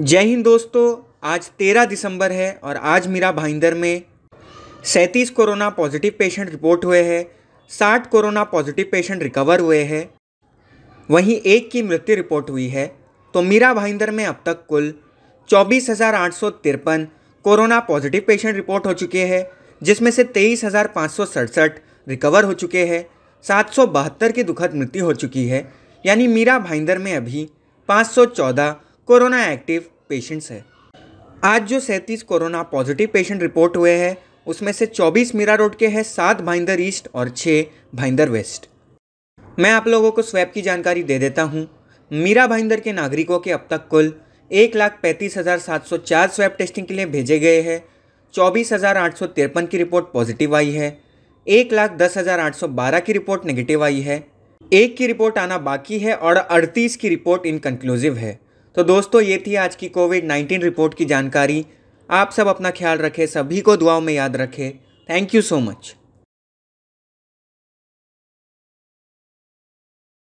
जय हिंद दोस्तों आज 13 दिसंबर है और आज मीरा भाईंदर में सैंतीस कोरोना पॉजिटिव पेशेंट रिपोर्ट हुए हैं साठ कोरोना पॉजिटिव पेशेंट रिकवर हुए हैं वहीं एक की मृत्यु रिपोर्ट हुई है तो मीरा भाईंदर में अब तक कुल चौबीस हज़ार आठ सौ तिरपन कोरोना पॉजिटिव पेशेंट रिपोर्ट हो चुके हैं जिसमें से तेईस हज़ार पाँच सौ सड़सठ रिकवर हो चुके हैं सात सौ बहत्तर की दुखद मृत्यु हो चुकी है यानी मीरा भाईंदर में अभी पाँच सौ चौदह कोरोना एक्टिव पेशेंट्स है आज जो सैंतीस कोरोना पॉजिटिव पेशेंट रिपोर्ट हुए हैं उसमें से 24 मीरा रोड के हैं सात भाईंदर ईस्ट और छः भाईंदर वेस्ट मैं आप लोगों को स्वैप की जानकारी दे देता हूँ मीरा भाईंदर के नागरिकों के अब तक कुल एक लाख पैंतीस हज़ार सात सौ चार स्वैप टेस्टिंग के लिए भेजे गए हैं चौबीस हज़ार आठ सौ तिरपन की रिपोर्ट पॉजिटिव आई है एक लाख दस हज़ार आठ सौ बारह की रिपोर्ट नेगेटिव आई है एक की रिपोर्ट आना बाकी है और अड़तीस की रिपोर्ट इनकन्क्लूसिव है तो दोस्तों ये थी आज की कोविड नाइन्टीन रिपोर्ट की जानकारी आप सब अपना ख्याल रखें सभी को दुआओं में याद रखें थैंक यू सो मच